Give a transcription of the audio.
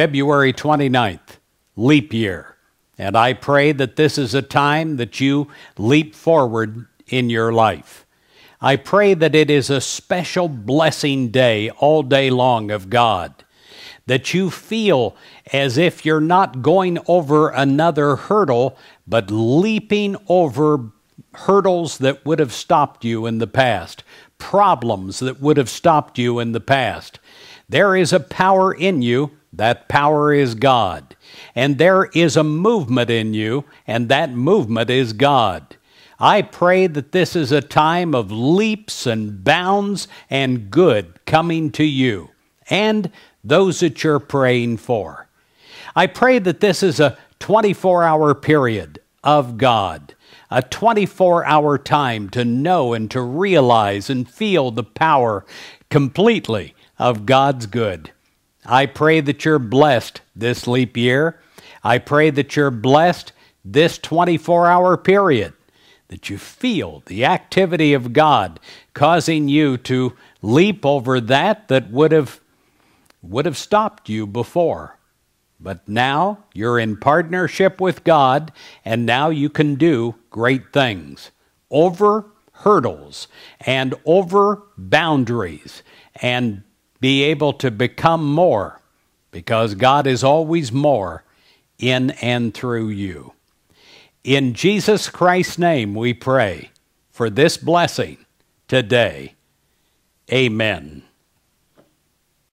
February 29th, leap year. And I pray that this is a time that you leap forward in your life. I pray that it is a special blessing day all day long of God, that you feel as if you're not going over another hurdle, but leaping over hurdles that would have stopped you in the past, problems that would have stopped you in the past. There is a power in you that power is God. And there is a movement in you, and that movement is God. I pray that this is a time of leaps and bounds and good coming to you and those that you're praying for. I pray that this is a 24 hour period of God, a 24 hour time to know and to realize and feel the power completely of God's good. I pray that you're blessed this leap year. I pray that you're blessed this 24 hour period, that you feel the activity of God causing you to leap over that that would have, would have stopped you before. But now you're in partnership with God, and now you can do great things over hurdles and over boundaries and be able to become more because God is always more in and through you. In Jesus Christ's name, we pray for this blessing today. Amen.